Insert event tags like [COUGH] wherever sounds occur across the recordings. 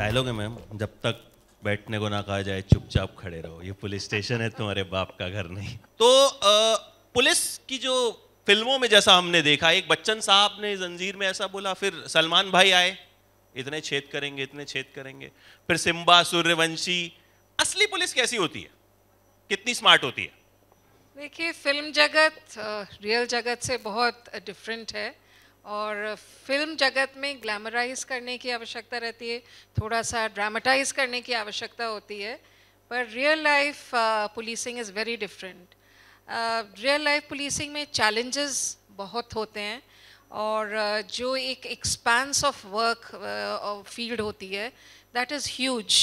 Dialogue है ma'am जब तक बैठने को ना कहा जाए चुपचाप खड़े रहो ये पुलिस स्टेशन है तुम्हारे बाप का घर नहीं तो आ, पुलिस की जो फिल्मों में जैसा हमने देखा एक बच्चन साहब ने जंजीर में ऐसा बोला फिर सलमान भाई आए इतने छेद करेंगे इतने छेद करेंगे फिर सिम्बा सूर्यवंशी असली पुलिस कैसी होती है कितनी स्मार्ट होती है देखिए फिल्म जगत रियल जगत से बहुत डिफरेंट है और फिल्म जगत में ग्लैमराइज करने की आवश्यकता रहती है थोड़ा सा ड्रामेटाइज करने की आवश्यकता होती है पर real life policing is very different real life policing में चैलेंजेस बहुत होते हैं और uh, जो एक एक्सपांस ऑफ वर्क फील्ड होती है दैट इज़ ह्यूज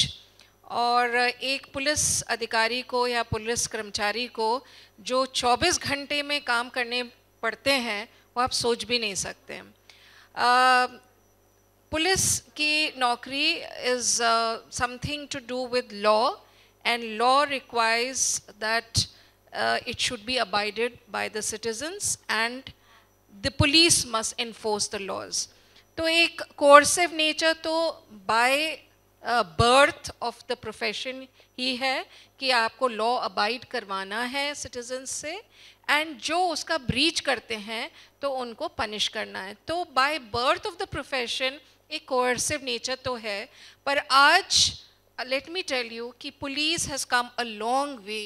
और uh, एक पुलिस अधिकारी को या पुलिस कर्मचारी को जो 24 घंटे में काम करने पड़ते हैं वो आप सोच भी नहीं सकते पुलिस की नौकरी is something to do with law and law requires that it should be abided by the citizens and the police must enforce the laws तो एक कोर्सिव नेचर तो by birth of the profession ही है कि आपको law abide करवाना है citizens से एंड जो उसका ब्रीच करते हैं तो उनको पनिश करना है तो by birth of the profession एक कोर्सिव नेचर तो है पर आज लेट मी टेल यू कि police has come a long way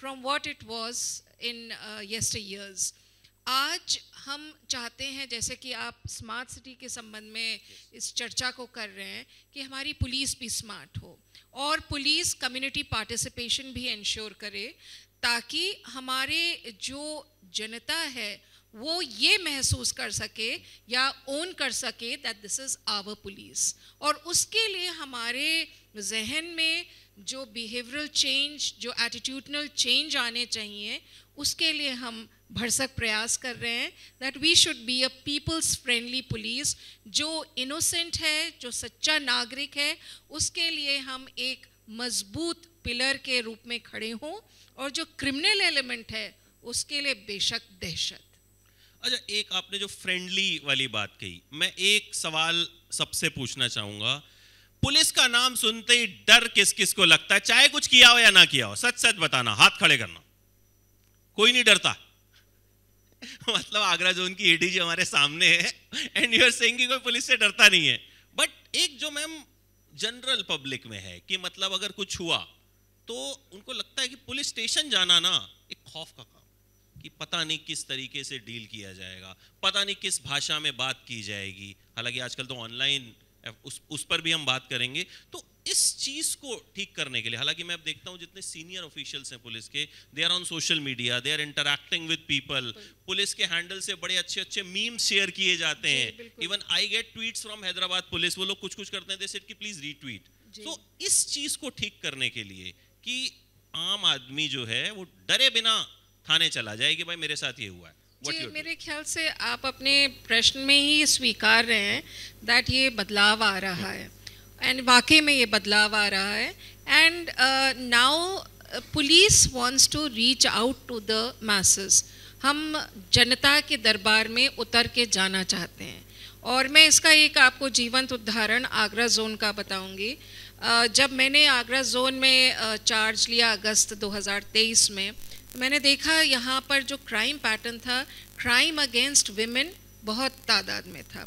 from what it was in yesteryears आज हम चाहते हैं जैसे कि आप स्मार्ट सिटी के संबंध में इस चर्चा को कर रहे हैं कि हमारी पुलिस भी स्मार्ट हो और पुलिस कम्युनिटी पार्टिसिपेशन भी इंश्योर करे ताकि हमारे जो जनता है वो ये महसूस कर सके या ओन कर सके that this is our police और उसके लिए हमारे जहन में जो बिहेवियरल चेंज जो एटीट्यूडनल चेंज आने चाहिए उसके लिए हम भरसक प्रयास कर रहे हैं that we should be a people's friendly police जो इनोसेंट है जो सच्चा नागरिक है उसके लिए हम एक मजबूत पिलर के रूप में खड़े हों और जो क्रिमिनल एलिमेंट है उसके लिए बेशक दहशत अच्छा एक आपने जो फ्रेंडली वाली बात कही मैं एक सवाल सबसे पूछना चाहूंगा पुलिस का नाम सुनते ही डर किस किस को लगता है चाहे कुछ किया हो या ना किया हो सच सच बताना हाथ खड़े करना कोई नहीं डरता [LAUGHS] मतलब आगरा जोन की ईडी e जी हमारे सामने है एंड यू आर सेइंग कि कोई पुलिस से डरता नहीं है बट एक जो मैम जनरल पब्लिक में है कि मतलब अगर कुछ हुआ तो उनको लगता है कि पुलिस स्टेशन जाना ना एक खौफ का काम कि पता नहीं किस तरीके से डील किया जाएगा पता नहीं किस भाषा में बात की जाएगी हालांकि आजकल तो ऑनलाइन उस उस पर भी हम बात करेंगे तो इस चीज़ को ठीक करने के लिए हालांकि मैं अब देखता हूं जितने सीनियर ऑफिशियल्स हैं पुलिस के they are on social media they are interacting with people police के हैंडल से बड़े अच्छे अच्छे मीम शेयर किए जाते हैं even I get tweets from Hyderabad police वो लोग कुछ कुछ करते हैं दे सेड कि प्लीज़ रीट्वीट तो इस चीज़ को ठीक करने के लिए कि आम आदमी जो है वो डरे बिना थाने चला जाए कि भाई मेरे साथ ये हुआ है जी मेरे ख्याल से आप अपने प्रश्न में ही स्वीकार रहे हैं दैट ये बदलाव आ रहा है एंड वाकई में ये बदलाव आ रहा है and now police wants to reach out to the masses हम जनता के दरबार में उतर के जाना चाहते हैं और मैं इसका एक आपको जीवंत उदाहरण आगरा जोन का बताऊंगी जब मैंने आगरा जोन में चार्ज लिया अगस्त 2023 में तो मैंने देखा यहाँ पर जो क्राइम पैटर्न था क्राइम अगेंस्ट वीमेन बहुत तादाद में था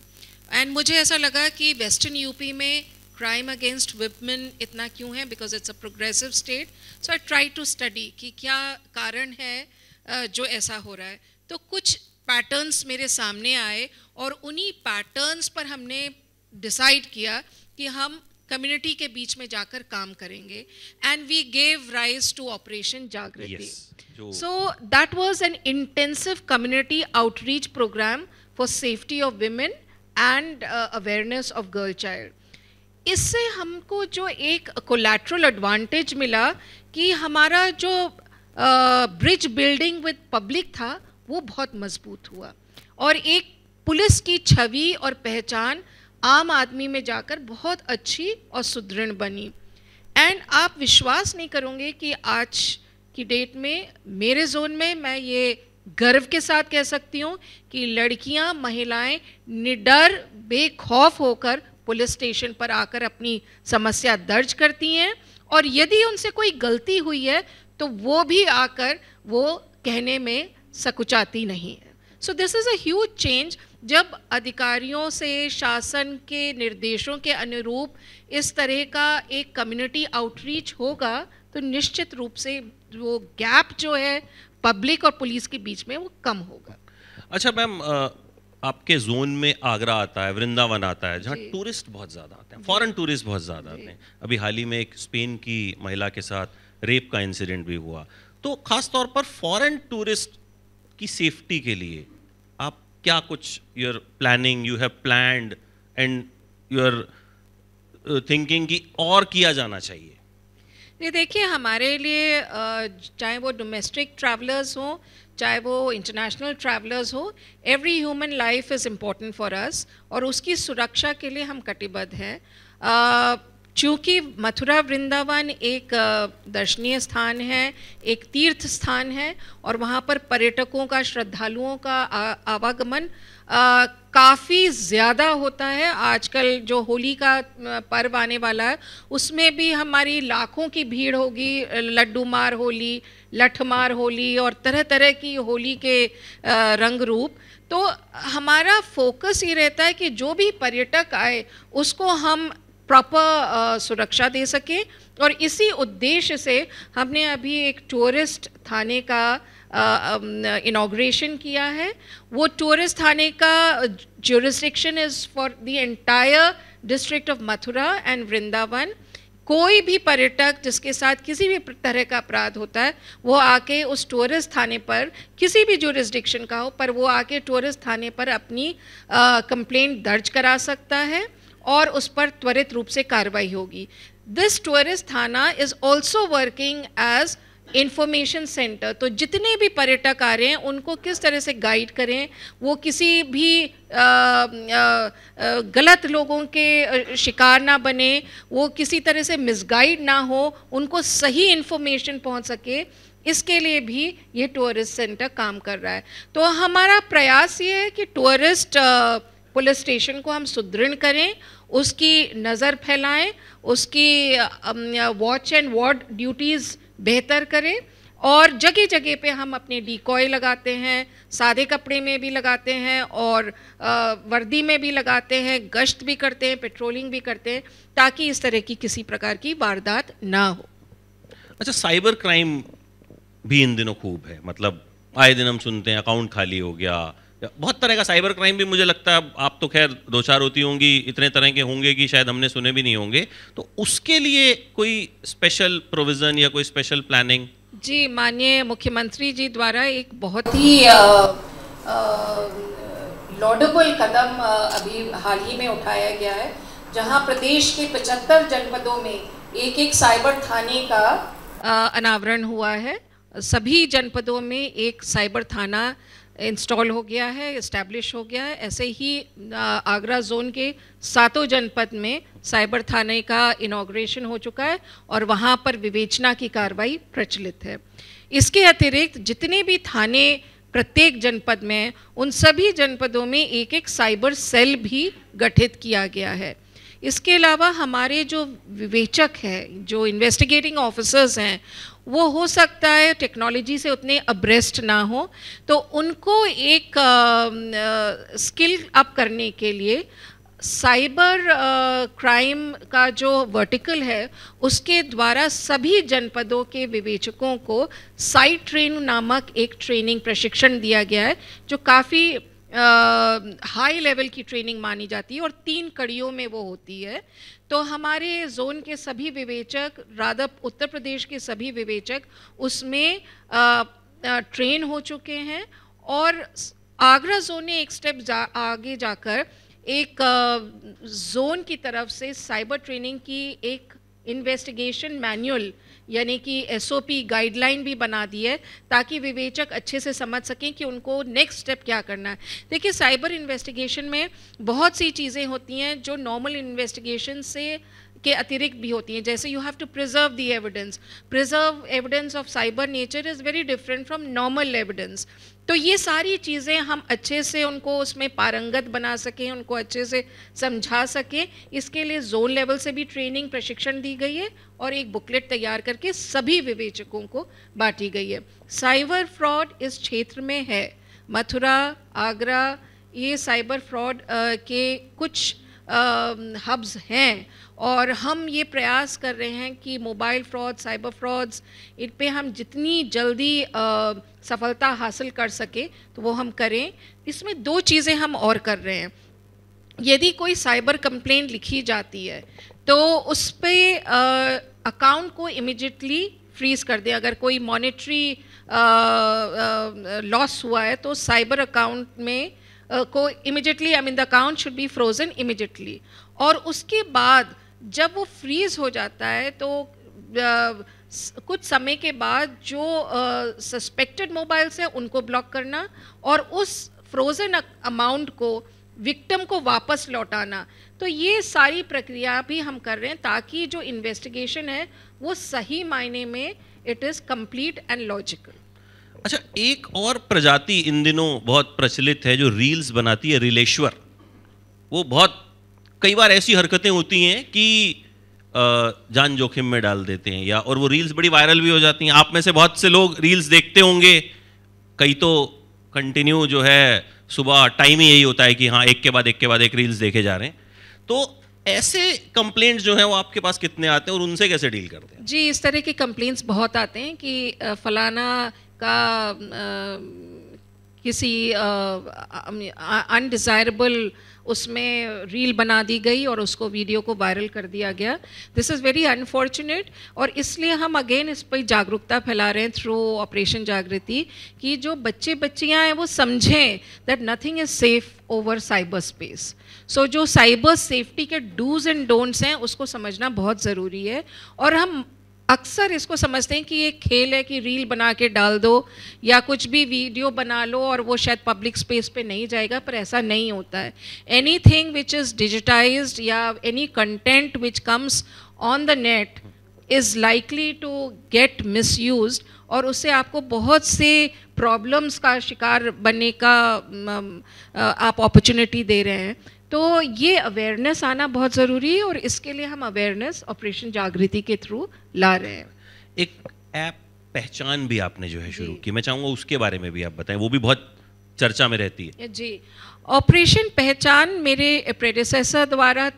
एंड मुझे ऐसा लगा कि वेस्टर्न यूपी में क्राइम अगेंस्ट वुमेन इतना क्यों है because it's a progressive state so I try to study कि क्या कारण है जो ऐसा हो रहा है तो कुछ पैटर्न्स मेरे सामने आए और उन्हीं पैटर्न्स पर हमने डिसाइड किया कि हम कम्युनिटी के बीच में जाकर काम करेंगे and we gave rise to operation Jagriti so that was an intensive community outreach programme for safety of women and awareness of girl child इससे हमको जो एक कोलेट्रल एडवांटेज मिला कि हमारा जो ब्रिज बिल्डिंग विद पब्लिक था वो बहुत मजबूत हुआ और एक पुलिस की छवि और पहचान आम आदमी में जाकर बहुत अच्छी और सुदृढ़ बनी एंड आप विश्वास नहीं करोगे कि आज की डेट में मेरे जोन में मैं ये गर्व के साथ कह सकती हूँ कि लड़कियाँ महिलाएं निडर बेखौफ होकर पुलिस स्टेशन पर आकर अपनी समस्या दर्ज करती हैं और यदि उनसे कोई गलती हुई है तो वो भी आकर वो कहने में सकुचाती नहीं है so this is a huge change जब अधिकारियों से शासन के निर्देशों के अनुरूप इस तरह का एक कम्युनिटी आउटरीच होगा तो निश्चित रूप से वो गैप जो है पब्लिक और पुलिस के बीच में वो कम होगा अच्छा मैम आपके जोन में आगरा आता है वृंदावन आता है जहाँ टूरिस्ट बहुत ज़्यादा आते हैं फॉरेन टूरिस्ट बहुत ज़्यादा आते हैं अभी हाल ही में एक स्पेन की महिला के साथ रेप का इंसिडेंट भी हुआ तो खासतौर पर फॉरेन टूरिस्ट की सेफ्टी के लिए क्या कुछ your planning you have planned and your thinking की और किया जाना चाहिए ये देखिए हमारे लिए चाहे वो डोमेस्टिक ट्रैवलर्स हों चाहे वो इंटरनेशनल ट्रैवलर्स हो every human life is important for us और उसकी सुरक्षा के लिए हम कटिबद्ध हैं चूँकि मथुरा वृंदावन एक दर्शनीय स्थान है एक तीर्थ स्थान है और वहाँ पर पर्यटकों का श्रद्धालुओं का आवागमन काफ़ी ज़्यादा होता है आजकल जो होली का पर्व आने वाला है उसमें भी हमारी लाखों की भीड़ होगी लड्डू मार होली लठमार होली और तरह तरह की होली के रंग रूप तो हमारा फोकस ये रहता है कि जो भी पर्यटक आए उसको हम प्रॉपर सुरक्षा दे सकें और इसी उद्देश्य से हमने अभी एक टूरिस्ट थाने का इनाग्रेशन किया है वो टूरिस्ट थाने का jurisdiction is for the entire district of Mathura and Vrindavan कोई भी पर्यटक जिसके साथ किसी भी तरह का अपराध होता है वो आके उस टूरिस्ट थाने पर किसी भी जोरिस्डिक्शन का हो पर वो आके टूरिस्ट थाने पर अपनी कंप्लेंट दर्ज करा सकता है और उस पर त्वरित रूप से कार्रवाई होगी दिस टूरिस्ट थाना is also working as information centre तो जितने भी पर्यटक आ रहे हैं उनको किस तरह से गाइड करें वो किसी भी आ, आ, गलत लोगों के शिकार ना बने वो किसी तरह से मिसगाइड ना हो उनको सही इन्फॉर्मेशन पहुंच सके इसके लिए भी ये टूरिस्ट सेंटर काम कर रहा है तो हमारा प्रयास ये है कि टूरिस्ट पुलिस स्टेशन को हम सुदृढ़ करें उसकी नज़र फैलाएं उसकी वॉच एंड वार्ड ड्यूटीज़ बेहतर करें और जगह जगह पे हम अपने डिकॉय लगाते हैं सादे कपड़े में भी लगाते हैं और वर्दी में भी लगाते हैं गश्त भी करते हैं पेट्रोलिंग भी करते हैं ताकि इस तरह की किसी प्रकार की वारदात ना हो अच्छा साइबर क्राइम भी इन दिनों खूब है मतलब आए दिन हम सुनते हैं अकाउंट खाली हो गया बहुत तरह का साइबर क्राइम भी मुझे लगता है आप तो खैर दो चार होती होंगी इतने तरह के होंगे कि शायद हमने सुने भी नहीं होंगे तो उसके लिए कोई स्पेशल प्रोविज़न या कोई स्पेशल प्लानिंग जी माननीय मुख्यमंत्री जी द्वारा एक बहुत ही लॉडेबल कदम अभी हाल ही में उठाया गया है जहां प्रदेश के 75 जनपदों में एक एक साइबर थाने का अनावरण हुआ है सभी जनपदों में एक साइबर थाना इंस्टॉल हो गया है इस्टेब्लिश हो गया है ऐसे ही आगरा जोन के सातों जनपद में साइबर थाने का इनाग्रेशन हो चुका है और वहाँ पर विवेचना की कार्रवाई प्रचलित है इसके अतिरिक्त जितने भी थाने प्रत्येक जनपद में उन सभी जनपदों में एक एक साइबर सेल भी गठित किया गया है इसके अलावा हमारे जो विवेचक हैं जो इन्वेस्टिगेटिंग ऑफिसर्स हैं वो हो सकता है टेक्नोलॉजी से उतने अब्रेस्ट ना हो तो उनको एक स्किल uh, स्किल अप करने के लिए साइबर क्राइम का जो वर्टिकल है उसके द्वारा सभी जनपदों के विवेचकों को साइट ट्रेन नामक एक ट्रेनिंग प्रशिक्षण दिया गया है जो काफ़ी हाई लेवल की ट्रेनिंग मानी जाती है और तीन कड़ियों में वो होती है तो हमारे जोन के सभी विवेचक राधा उत्तर प्रदेश के सभी विवेचक उसमें ट्रेन हो चुके हैं और आगरा जोन ने एक स्टेप जा, आगे जाकर एक जोन की तरफ से साइबर ट्रेनिंग की एक इन्वेस्टिगेशन मैनुअल यानी कि एसओपी गाइडलाइन भी बना दी है ताकि विवेचक अच्छे से समझ सकें कि उनको नेक्स्ट स्टेप क्या करना है देखिए साइबर इन्वेस्टिगेशन में बहुत सी चीज़ें होती हैं जो नॉर्मल इन्वेस्टिगेशन से के अतिरिक्त भी होती हैं जैसे you have to preserve the evidence preserve evidence of cyber nature is very different from normal evidence तो ये सारी चीज़ें हम अच्छे से उनको उसमें पारंगत बना सकें उनको अच्छे से समझा सकें इसके लिए जोन लेवल से भी ट्रेनिंग प्रशिक्षण दी गई है और एक बुकलेट तैयार करके सभी विवेचकों को बांटी गई है साइबर फ्रॉड इस क्षेत्र में है मथुरा आगरा ये साइबर फ्रॉड के कुछ हब्स हैं और हम ये प्रयास कर रहे हैं कि मोबाइल फ्रॉड साइबर फ्रॉड्स इन पे हम जितनी जल्दी आ, सफलता हासिल कर सके तो वो हम करें इसमें दो चीज़ें हम और कर रहे हैं यदि कोई साइबर कंप्लेंट लिखी जाती है तो उस पर अकाउंट को इमिजिएटली फ्रीज कर दे अगर कोई मॉनेटरी लॉस हुआ है तो साइबर अकाउंट में को immediately I mean the account should be frozen immediately और उसके बाद जब वो फ्रीज हो जाता है तो कुछ समय के बाद जो सस्पेक्टेड मोबाइल्स हैं उनको ब्लॉक करना और उस फ्रोजन अमाउंट को विक्टम को वापस लौटाना तो ये सारी प्रक्रिया भी हम कर रहे हैं ताकि जो इन्वेस्टिगेशन है वो सही मायने में it is complete and logical अच्छा एक और प्रजाति इन दिनों बहुत प्रचलित है जो रील्स बनाती है रिलेश्वर वो बहुत कई बार ऐसी हरकतें होती हैं कि जान जोखिम में डाल देते हैं या और वो रील्स बड़ी वायरल भी हो जाती हैं आप में से बहुत से लोग रील्स देखते होंगे कई तो कंटिन्यू जो है सुबह टाइम ही यही होता है कि हाँ एक के बाद एक के बाद एक रील्स देखे जा रहे हैं तो ऐसे कंप्लेंट्स जो है वो आपके पास कितने आते हैं और उनसे कैसे डील करते हैं जी इस तरह के कंप्लेंट्स बहुत आते हैं कि फलाना का आ, किसी अनडिज़ायरेबल उसमें रील बना दी गई और उसको वीडियो को वायरल कर दिया गया दिस इज़ वेरी अनफॉर्चुनेट और इसलिए हम अगेन इस पर जागरूकता फैला रहे हैं थ्रू ऑपरेशन जागृति कि जो बच्चे बच्चियाँ हैं वो समझें that nothing is safe over cyber space so so, जो साइबर सेफ्टी के डूज एंड डोंट्स हैं उसको समझना बहुत ज़रूरी है और हम अक्सर इसको समझते हैं कि ये खेल है कि रील बना के डाल दो या कुछ भी वीडियो बना लो और वो शायद पब्लिक स्पेस पे नहीं जाएगा पर ऐसा नहीं होता है anything which is digitize या any content which comes on the net is likely to get miss और उससे आपको बहुत से प्रॉब्लम्स का शिकार बनने का आप अपॉर्चुनिटी दे रहे हैं तो ये अवेयरनेस आना बहुत ज़रूरी है और इसके लिए हम अवेयरनेस ऑपरेशन जागृति के थ्रू ला रहे हैं एक ऐप पहचान भी आपने जो है शुरू की मैं चाहूँगा उसके बारे में भी आप बताएं वो भी बहुत चर्चा में रहती है जी ऑपरेशन पहचान मेरे प्रेडिसेसर द्वारा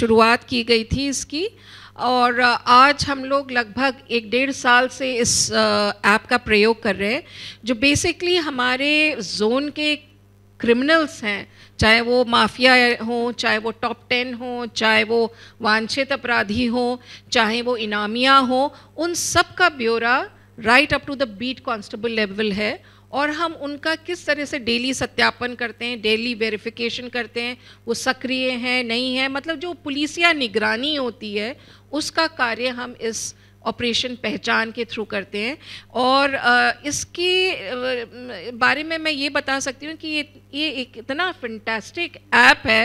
शुरुआत की गई थी इसकी और आज हम लोग लगभग एक डेढ़ साल से इस ऐप का प्रयोग कर रहे हैं जो बेसिकली हमारे जोन के क्रिमिनल्स हैं चाहे वो माफिया हो चाहे वो टॉप टेन हो चाहे वो वांछित अपराधी हो चाहे वो इनामिया हो उन सब का ब्यौरा right up to the beat constable level है और हम उनका किस तरह से डेली सत्यापन करते हैं डेली वेरिफिकेशन करते हैं वो सक्रिय हैं नहीं है मतलब जो पुलिसिया निगरानी होती है उसका कार्य हम इस ऑपरेशन पहचान के थ्रू करते हैं और इसके बारे में मैं ये बता सकती हूँ कि ये ये एक इतना फंटेस्टिक ऐप है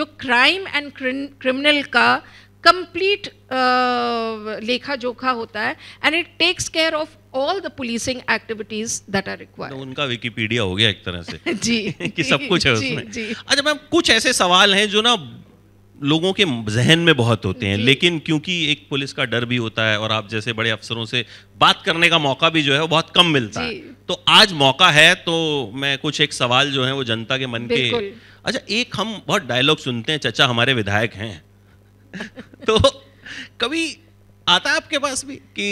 जो क्राइम एंड क्रिमिनल का कंप्लीट लेखा जोखा होता है and it takes care of all the policing activities that are required उनका विकिपीडिया हो गया एक तरह से [LAUGHS] जी [LAUGHS] कि सब कुछ है [LAUGHS] उसमें जी, अच्छा मैम कुछ ऐसे सवाल हैं जो ना लोगों के जहन में बहुत होते हैं लेकिन क्योंकि एक पुलिस का डर भी होता है और आप जैसे बड़े अफसरों से बात करने का मौका भी जो है वो बहुत कम मिलता है तो आज मौका है तो मैं कुछ एक सवाल जो है वो जनता के मन के अच्छा एक हम बहुत डायलॉग सुनते हैं चचा हमारे विधायक हैं [LAUGHS] तो कभी आता है आपके पास भी कि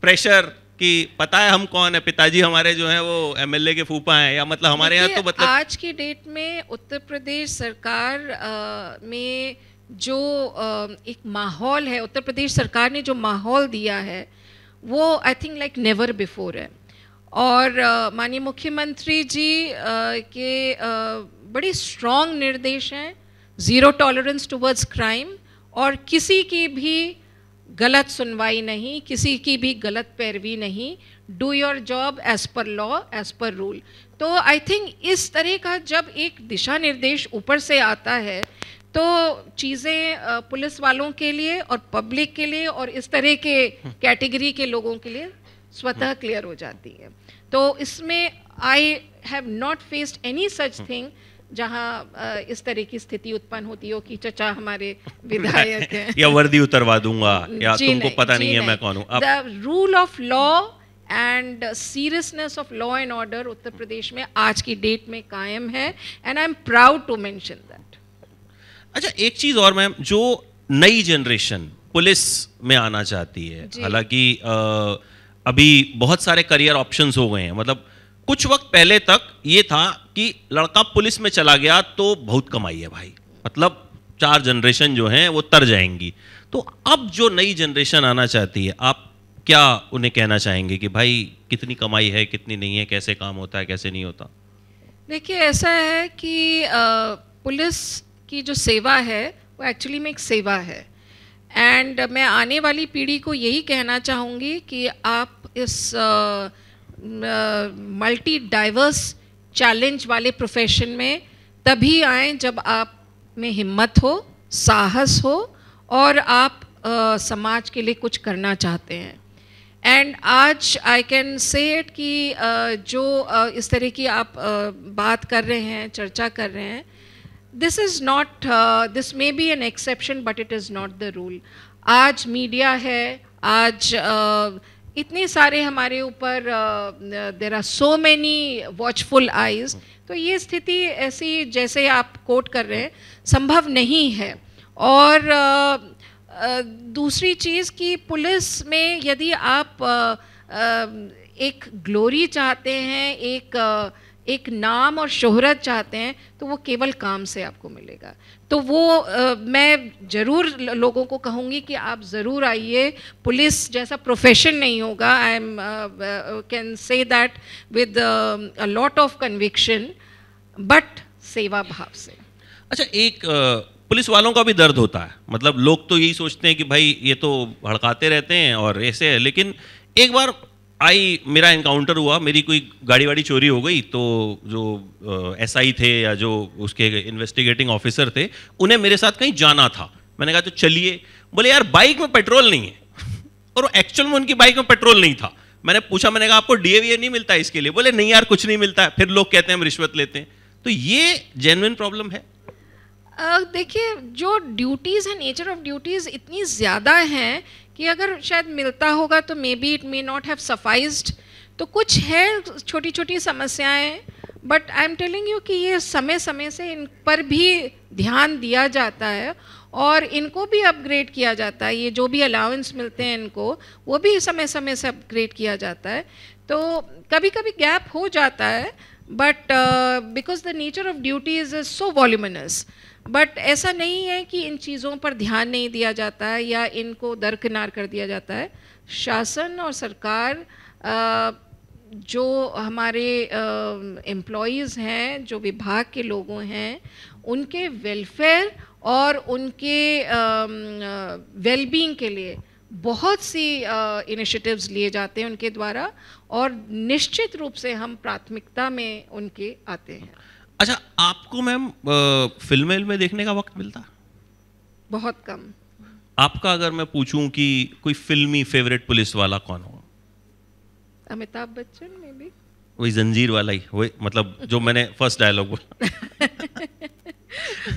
प्रेशर कि पता है हम कौन है पिताजी हमारे जो है वो एमएलए के फूफा हैं या मतलब हमारे यहाँ तो मतलब आज की डेट में उत्तर प्रदेश सरकार आ, में जो एक माहौल है उत्तर प्रदेश सरकार ने जो माहौल दिया है वो I think like never before है और माननीय मुख्यमंत्री जी के बड़े स्ट्रॉन्ग निर्देश हैं ज़ीरो टॉलरेंस टुवर्ड्स क्राइम और किसी की भी गलत सुनवाई नहीं किसी की भी गलत पैरवी नहीं do your job as per law as per rule तो आई थिंक इस तरह का जब एक दिशा निर्देश ऊपर से आता है तो चीज़ें पुलिस वालों के लिए और पब्लिक के लिए और इस तरह के हम्म। कैटेगरी के लोगों के लिए स्वतः हम्म। क्लियर हो जाती है तो इसमें I have not faced any such thing जहाँ इस तरह की स्थिति उत्पन्न होती हो कि चचा हमारे [LAUGHS] [LAUGHS] विधायक हैं या वर्दी उतरवा दूंगा [LAUGHS] या तुमको पता नहीं, है मैं कौन हूँ the rule of law and seriousness of law and order Uttar Pradesh में आज की डेट में कायम है and I am proud to mention that अच्छा एक चीज़ और मैम जो नई जनरेशन पुलिस में आना चाहती है हालांकि अभी बहुत सारे करियर ऑप्शंस हो गए हैं मतलब कुछ वक्त पहले तक ये था कि लड़का पुलिस में चला गया तो बहुत कमाई है भाई मतलब चार जनरेशन जो हैं वो तर जाएंगी तो अब जो नई जनरेशन आना चाहती है आप क्या उन्हें कहना चाहेंगे कि भाई कितनी कमाई है कितनी नहीं है कैसे काम होता है कैसे नहीं होता देखिए ऐसा है कि आ, पुलिस कि जो सेवा है वो एक्चुअली में एक सेवा है एंड मैं आने वाली पीढ़ी को यही कहना चाहूँगी कि आप इस मल्टी डाइवर्स चैलेंज वाले प्रोफेशन में तभी आएँ जब आप में हिम्मत हो साहस हो और आप आ, समाज के लिए कुछ करना चाहते हैं एंड आज आई कैन से इट कि जो आ, इस तरह की आप आ, बात कर रहे हैं चर्चा कर रहे हैं this is not uh, this may be an exception but it is not the rule आज मीडिया है आज uh, इतने सारे हमारे ऊपर there are so many watchful eyes तो ये स्थिति ऐसी जैसे आप कोट कर रहे हैं संभव नहीं है और uh, Uh, दूसरी चीज़ कि पुलिस में यदि आप uh, uh, एक ग्लोरी चाहते हैं एक uh, एक नाम और शोहरत चाहते हैं तो वो केवल काम से आपको मिलेगा तो वो आ, मैं ज़रूर लोगों को कहूँगी कि आप ज़रूर आइए पुलिस जैसा प्रोफेशन नहीं होगा I am can say that with lot of conviction but सेवा भाव से अच्छा एक आ, पुलिस वालों का भी दर्द होता है मतलब लोग तो यही सोचते हैं कि भाई ये तो भड़काते रहते हैं और ऐसे है लेकिन एक बार आई मेरा इनकाउंटर हुआ मेरी कोई गाड़ी वाड़ी चोरी हो गई तो जो एस आई थे या जो उसके इन्वेस्टिगेटिंग ऑफिसर थे उन्हें मेरे साथ कहीं जाना था मैंने कहा तो चलिए बोले यार बाइक में पेट्रोल नहीं है [LAUGHS] और एक्चुअल में उनकी बाइक में पेट्रोल नहीं था मैंने पूछा मैंने कहा आपको डीएवीए नहीं मिलता इसके लिए बोले नहीं यार कुछ नहीं मिलता फिर लोग कहते हैं हम रिश्वत लेते हैं तो ये जेनुइन प्रॉब्लम है देखिए जो ड्यूटीज़ हैं नेचर ऑफ ड्यूटीज़ इतनी ज़्यादा हैं कि अगर शायद मिलता होगा तो maybe it may not have sufficed तो कुछ है छोटी छोटी समस्याएं but I am telling you कि ये समय समय से इन पर भी ध्यान दिया जाता है और इनको भी अपग्रेड किया जाता है ये जो भी अलाउंस मिलते हैं इनको वो भी समय समय से अपग्रेड किया जाता है तो कभी कभी गैप हो जाता है but because the nature of duty is so voluminous but ऐसा नहीं है कि इन चीज़ों पर ध्यान नहीं दिया जाता है या इनको दरकिनार कर दिया जाता है शासन और सरकार uh, जो हमारे एम्प्लॉयज़ uh, हैं जो विभाग के लोगों हैं उनके वेलफेयर और उनके वेलबींग uh, के लिए बहुत सी इनिशिएटिव्स लिए जाते हैं उनके द्वारा और निश्चित रूप से हम प्राथमिकता में उनके आते हैं अच्छा आपको मैम फिल्म में देखने का वक्त मिलता बहुत कम आपका अगर मैं पूछूं कि कोई फिल्मी फेवरेट पुलिस वाला कौन हो अमिताभ बच्चन में भी वही जंजीर वाला ही वही मतलब जो मैंने फर्स्ट डायलॉग बोला [LAUGHS]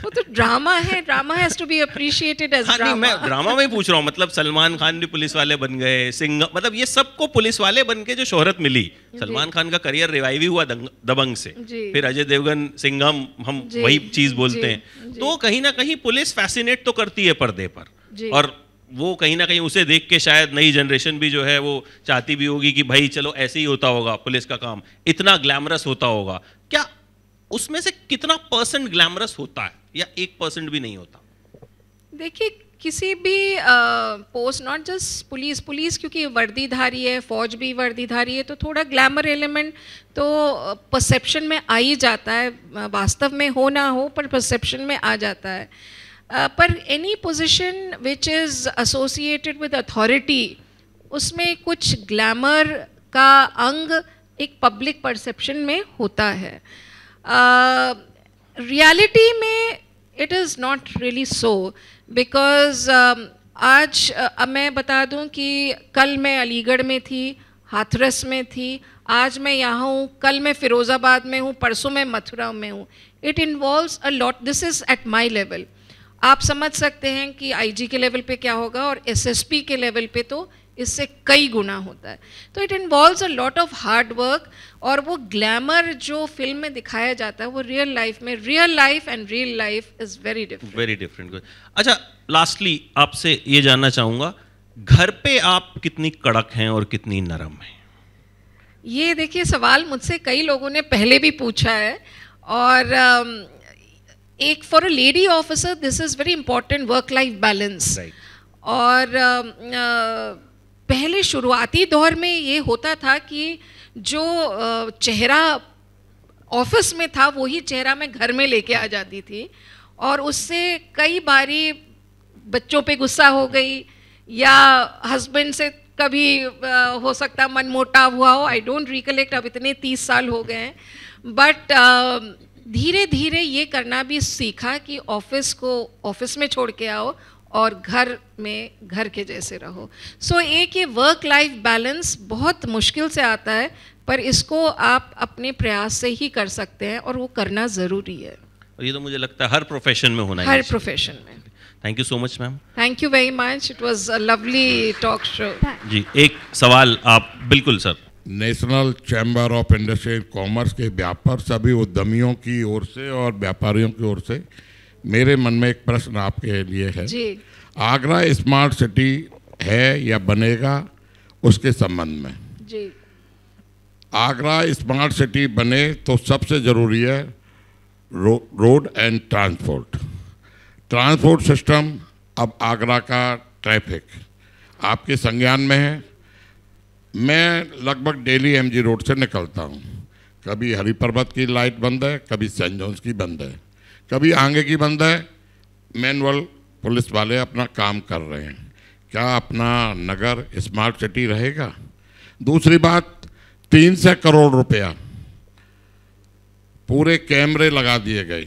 वो तो ड्रामा है drama has to be appreciated as drama मैं ड्रामा में ही पूछ रहा हूँ मतलब सलमान खान भी पुलिस वाले बन गए सिंह मतलब ये सबको पुलिस वाले बन के जो शोहरत मिली सलमान खान का करियर रिवाइव ही हुआ दबंग से फिर अजय देवगन सिंघम हम वही चीज बोलते हैं तो कहीं ना कहीं पुलिस फैसिनेट तो करती है पर्दे पर और वो कहीं ना कहीं उसे देख के शायद नई जनरेशन भी जो है वो चाहती भी होगी कि भाई चलो ऐसे ही होता होगा पुलिस का काम इतना ग्लैमरस होता होगा क्या उसमें से कितना परसेंट ग्लैमरस होता है या एक परसेंट भी नहीं होता देखिए किसी भी post not just police police क्योंकि वर्दीधारी है फौज भी वर्दीधारी है तो थोड़ा ग्लैमर एलिमेंट तो परसेप्शन में आ ही जाता है वास्तव में हो ना हो पर परसेप्शन में आ जाता है uh, पर any position which is associated with authority उसमें कुछ ग्लैमर का अंग एक पब्लिक परसेप्शन में होता है uh, रियलिटी uh, में it is not really so because आज uh, अब मैं बता दूं कि कल मैं अलीगढ़ में थी हाथरस में थी आज मैं यहाँ हूँ कल मैं फ़िरोज़ाबाद में हूँ परसों मैं मथुरा में हूँ it involves a lot this is at my level आप समझ सकते हैं कि आईजी के लेवल पे क्या होगा और एसएसपी के लेवल पे तो इससे कई गुना होता है तो it involves a lot of hard work और वो ग्लैमर जो फिल्म में दिखाया जाता है वो रियल लाइफ में real life and real life is very different very different अच्छा लास्टली आपसे ये जानना चाहूँगा घर पे आप कितनी कड़क हैं और कितनी नरम हैं ये देखिए सवाल मुझसे कई लोगों ने पहले भी पूछा है और um, एक for a lady officer this is very important work life balance और um, uh, uh, पहले शुरुआती दौर में ये होता था कि जो चेहरा ऑफिस में था वही चेहरा मैं घर में लेके आ जाती थी और उससे कई बारी बच्चों पे गुस्सा हो गई या हस्बैंड से कभी हो सकता मन मोटा हुआ हो आई डोंट रिकलेक्ट अब इतने तीस साल हो गए हैं बट धीरे धीरे ये करना भी सीखा कि ऑफिस को ऑफिस में छोड़ के आओ और घर में घर के जैसे रहो सो so, एक ये वर्क लाइफ बैलेंस बहुत मुश्किल से आता है पर इसको आप अपने प्रयास से ही कर सकते हैं और वो करना ज़रूरी है और ये तो मुझे लगता है हर प्रोफेशन में होना हर प्रोफेशन में thank you so much ma'am thank you very much it was a lovely talk show जी एक सवाल आप बिल्कुल sir national chamber of industry commerce के व्यापार सभी उद्यमियों की ओर से और व्यापारियों की ओर से मेरे मन में एक प्रश्न आपके लिए है जी। आगरा स्मार्ट सिटी है या बनेगा उसके संबंध में जी। आगरा स्मार्ट सिटी बने तो सबसे ज़रूरी है रो, road and transport transport system अब आगरा का ट्रैफिक आपके संज्ञान में है मैं लगभग डेली एमजी रोड से निकलता हूँ कभी हरी पर्वत की लाइट बंद है कभी सेंट जॉन्स की बंद है कभी आगे की बंद है मैनुअल पुलिस वाले अपना काम कर रहे हैं क्या अपना नगर स्मार्ट सिटी रहेगा दूसरी बात तीन सौ करोड़ रुपया पूरे कैमरे लगा दिए गए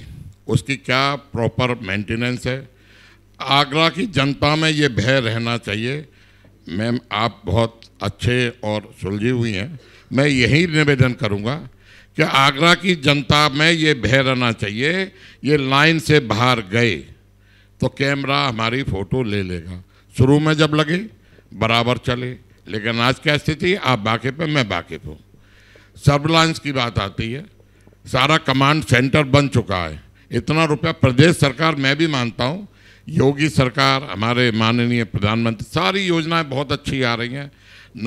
उसकी क्या प्रॉपर मेंटेनेंस है आगरा की जनता में ये भय रहना चाहिए मैम आप बहुत अच्छे और सुलझी हुई हैं मैं यही निवेदन करूंगा कि आगरा की जनता में ये भय रहना चाहिए ये लाइन से बाहर गए तो कैमरा हमारी फ़ोटो ले लेगा शुरू में जब लगे बराबर चले लेकिन आज क्या स्थिति आप वाकिफ हैं मैं वाकिफ हूँ सर्विलांस की बात आती है सारा कमांड सेंटर बन चुका है इतना रुपया प्रदेश सरकार मैं भी मानता हूँ योगी सरकार हमारे माननीय प्रधानमंत्री सारी योजनाएं बहुत अच्छी आ रही हैं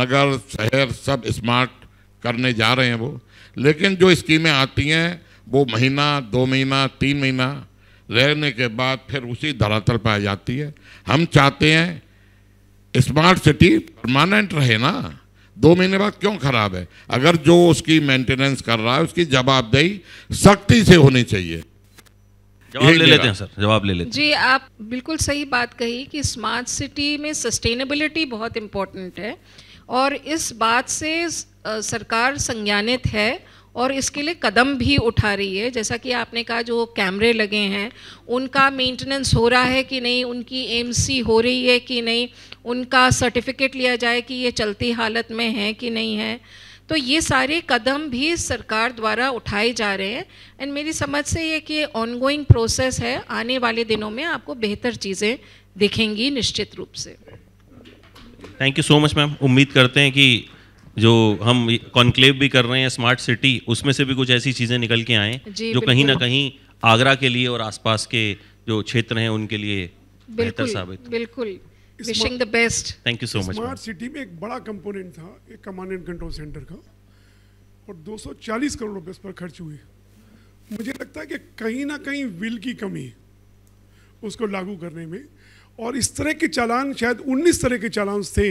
नगर शहर सब स्मार्ट करने जा रहे हैं वो लेकिन जो स्कीमें आती हैं वो महीना दो महीना तीन महीना रहने के बाद फिर उसी धरातल पर आ जाती है हम चाहते हैं स्मार्ट सिटी परमानेंट रहे ना दो महीने बाद क्यों खराब है अगर जो उसकी मेंटेनेंस कर रहा है उसकी जवाबदेही सख्ती से होनी चाहिए जवाब ले लेते हैं सर जवाब ले लेते हैं जी आप बिल्कुल सही बात कही कि स्मार्ट सिटी में सस्टेनेबिलिटी बहुत इम्पोर्टेंट है और इस बात से सरकार संज्ञानित है और इसके लिए कदम भी उठा रही है जैसा कि आपने कहा जो कैमरे लगे हैं उनका मेंटेनेंस हो रहा है कि नहीं उनकी एमसी हो रही है कि नहीं उनका सर्टिफिकेट लिया जाए कि ये चलती हालत में है कि नहीं है तो ये सारे कदम भी सरकार द्वारा उठाए जा रहे हैं एंड मेरी समझ से ये कि ऑनगोइंग प्रोसेस है आने वाले दिनों में आपको बेहतर चीज़ें दिखेंगी निश्चित रूप से thank you so much ma'am उम्मीद करते हैं कि जो हम कॉन्क्लेव भी कर रहे हैं स्मार्ट सिटी उसमें से भी कुछ ऐसी चीज़ें निकल के आए जो कहीं ना कहीं आगरा के लिए और आसपास के जो क्षेत्र हैं उनके लिए बेहतर साबित बिल्कुल wishing the best thank you so much smart city में एक बड़ा कंपोनेंट था एक कमांड एंड कंट्रोल सेंटर का और 240 करोड़ रुपए पर खर्च हुए मुझे लगता है कि कहीं ना कहीं विल की कमी उसको लागू करने में और इस तरह के चालान शायद 19 तरह के चालान थे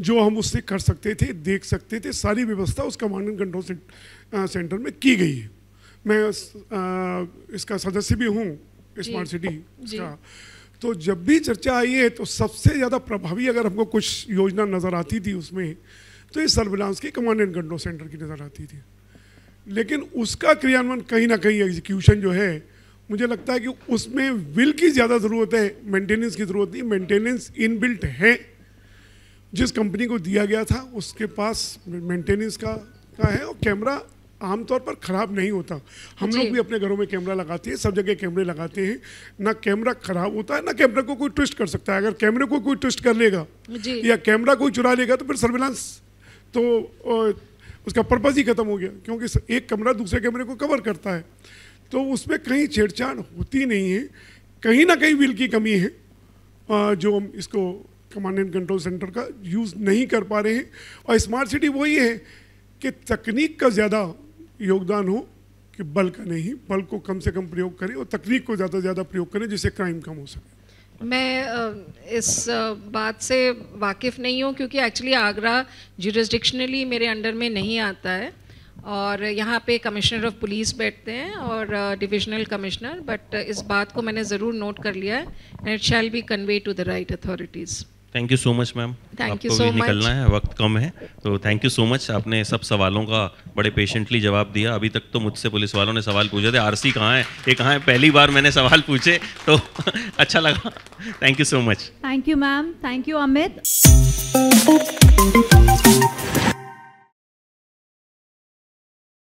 जो हम उससे कर सकते थे देख सकते थे सारी व्यवस्था उस कमांड एंड कंट्रोल सेंटर में की गई है मैं आ, uh, इसका सदस्य भी हूँ स्मार्ट सिटी का तो जब भी चर्चा आई है तो सबसे ज़्यादा प्रभावी अगर हमको कुछ योजना नज़र आती थी उसमें तो ये सर्विलांस की कमांड एंड कंट्रोल सेंटर की नज़र आती थी लेकिन उसका क्रियान्वयन कहीं ना कहीं एग्जीक्यूशन जो है मुझे लगता है कि उसमें विल की ज़्यादा ज़रूरत है मेंटेनेंस की ज़रूरत नहीं मेंटेनेंस इनबिल्ट है जिस कंपनी को दिया गया था उसके पास मेंटेनेंस का का है और कैमरा आमतौर पर ख़राब नहीं होता हम लोग भी अपने घरों में कैमरा लगाते हैं सब जगह कैमरे लगाते हैं ना कैमरा ख़राब होता है ना कैमरे को कोई ट्विस्ट कर सकता है अगर कैमरे को कोई ट्विस्ट कर लेगा या कैमरा कोई चुरा लेगा तो फिर सर्विलांस तो उसका पर्पज़ ही खत्म हो गया क्योंकि एक कमरा दूसरे कैमरे को कवर करता है तो उसमें कहीं छेड़छाड़ होती नहीं है कहीं ना कहीं विल की कमी है जो हम इसको कमांड एंड कंट्रोल सेंटर का यूज़ नहीं कर पा रहे हैं और स्मार्ट सिटी वही है कि तकनीक का ज़्यादा योगदान हो कि बल का नहीं बल को कम से कम प्रयोग करें और तकनीक को ज़्यादा से ज़्यादा प्रयोग करें जिससे क्राइम कम हो सके मैं इस बात से वाकिफ़ नहीं हूँ क्योंकि एक्चुअली आगरा जुरिस्डिक्शनली मेरे अंडर में नहीं आता है और यहाँ पे कमिश्नर ऑफ पुलिस बैठते हैं और डिविजनल कमिश्नर बट इस बात को मैंने ज़रूर नोट कर लिया है and it shall be convey to the right authorities thank you so much ma'am आपको so भी much. निकलना है वक्त कम है तो थैंक यू सो मच आपने सब सवालों का बड़े पेशेंटली जवाब दिया अभी तक तो मुझसे पुलिस वालों ने सवाल पूछे थे आरसी कहाँ है ये कहाँ है पहली बार मैंने सवाल पूछे तो [LAUGHS] अच्छा लगा thank you so much thank you ma'am thank you Amit